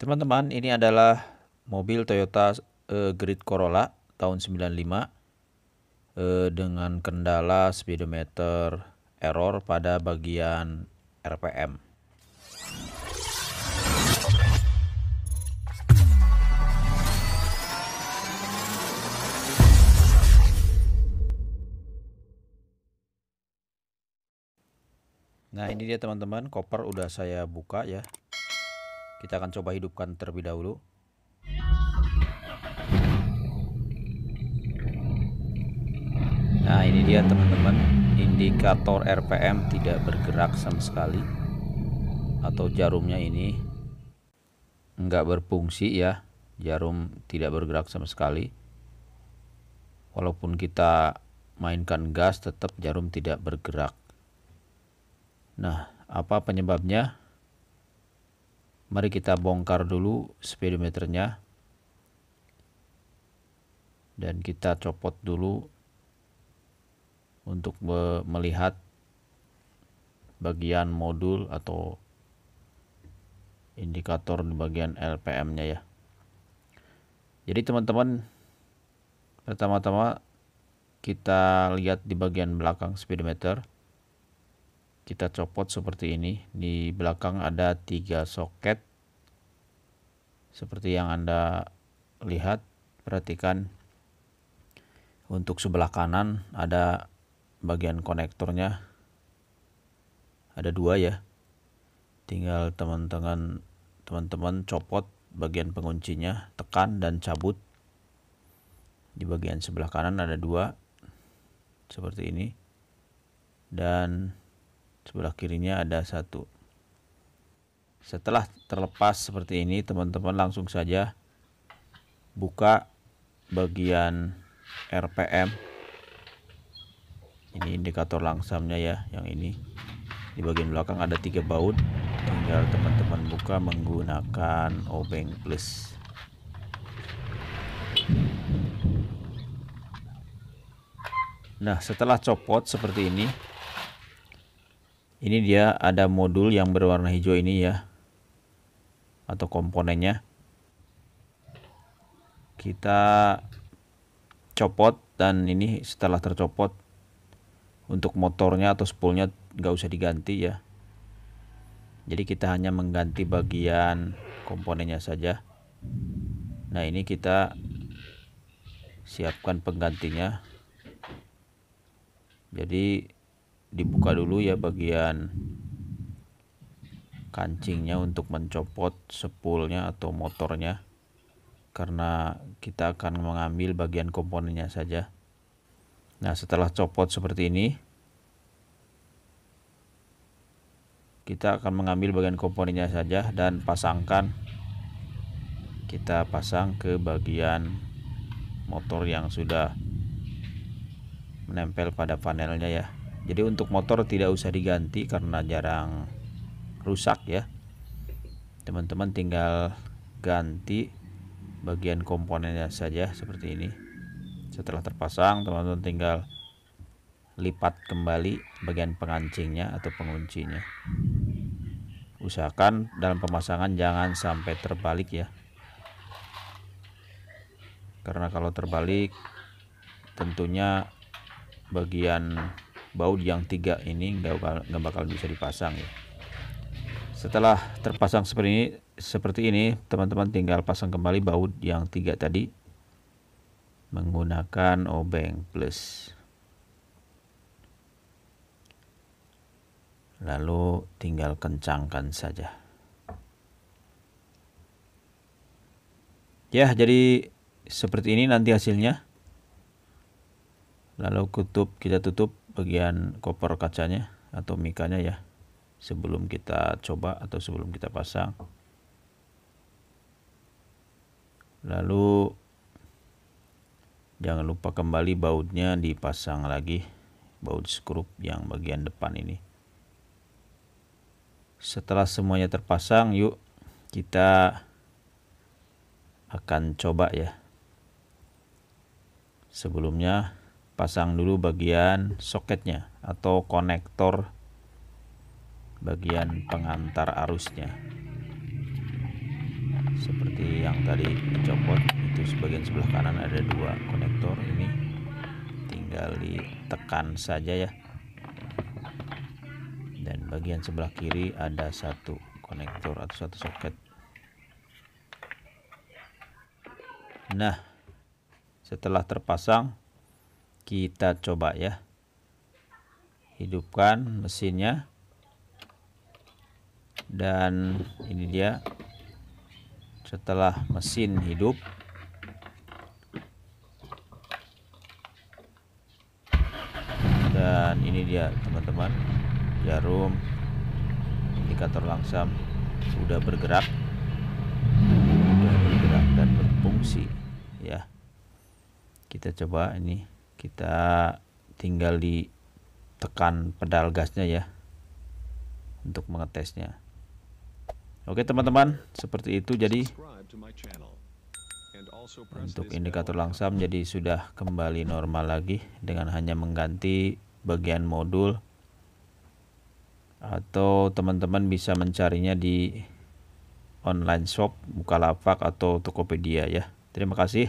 Teman-teman, ini adalah mobil Toyota uh, eh, Grid Corolla tahun 95 uh, eh, dengan kendala speedometer error pada bagian RPM. Nah ini dia teman-teman koper udah saya buka ya kita akan coba hidupkan terlebih dahulu. Nah, ini dia teman-teman, indikator RPM tidak bergerak sama sekali. Atau jarumnya ini enggak berfungsi ya. Jarum tidak bergerak sama sekali. Walaupun kita mainkan gas tetap jarum tidak bergerak. Nah, apa penyebabnya? mari kita bongkar dulu speedometernya dan kita copot dulu untuk melihat bagian modul atau indikator di bagian LPM nya ya jadi teman-teman pertama-tama kita lihat di bagian belakang speedometer kita copot seperti ini di belakang ada tiga soket seperti yang anda lihat perhatikan untuk sebelah kanan ada bagian konektornya ada dua ya tinggal teman-teman teman-teman copot bagian penguncinya tekan dan cabut di bagian sebelah kanan ada dua seperti ini dan sebelah kirinya ada satu setelah terlepas seperti ini teman-teman langsung saja buka bagian RPM ini indikator langsamnya ya yang ini di bagian belakang ada tiga baut tinggal teman-teman buka menggunakan obeng plus nah setelah copot seperti ini ini dia ada modul yang berwarna hijau ini ya atau komponennya kita copot dan ini setelah tercopot untuk motornya atau spoolnya nggak usah diganti ya jadi kita hanya mengganti bagian komponennya saja nah ini kita siapkan penggantinya jadi dibuka dulu ya bagian kancingnya untuk mencopot sepulnya atau motornya karena kita akan mengambil bagian komponennya saja nah setelah copot seperti ini kita akan mengambil bagian komponennya saja dan pasangkan kita pasang ke bagian motor yang sudah menempel pada panelnya ya jadi untuk motor tidak usah diganti karena jarang rusak ya teman-teman tinggal ganti bagian komponennya saja seperti ini setelah terpasang teman-teman tinggal lipat kembali bagian pengancingnya atau penguncinya usahakan dalam pemasangan jangan sampai terbalik ya karena kalau terbalik tentunya bagian baut yang tiga ini nggak bakal, bakal bisa dipasang ya setelah terpasang seperti ini seperti ini teman-teman tinggal pasang kembali baut yang tiga tadi menggunakan obeng plus lalu tinggal kencangkan saja ya jadi seperti ini nanti hasilnya lalu kutub kita tutup bagian koper kacanya atau mikanya ya sebelum kita coba atau sebelum kita pasang lalu jangan lupa kembali bautnya dipasang lagi baut skrup yang bagian depan ini setelah semuanya terpasang yuk kita akan coba ya sebelumnya pasang dulu bagian soketnya atau konektor bagian pengantar arusnya seperti yang tadi dicopot itu sebagian sebelah kanan ada dua konektor ini tinggal ditekan saja ya dan bagian sebelah kiri ada satu konektor atau satu soket nah setelah terpasang kita coba ya hidupkan mesinnya dan ini dia setelah mesin hidup dan ini dia teman-teman jarum indikator langsam sudah bergerak sudah bergerak dan berfungsi ya kita coba ini kita tinggal ditekan pedal gasnya ya untuk mengetesnya oke teman-teman seperti itu jadi untuk indikator langsam jadi sudah kembali normal lagi dengan hanya mengganti bagian modul atau teman-teman bisa mencarinya di online shop Bukalapak atau Tokopedia ya. Terima kasih.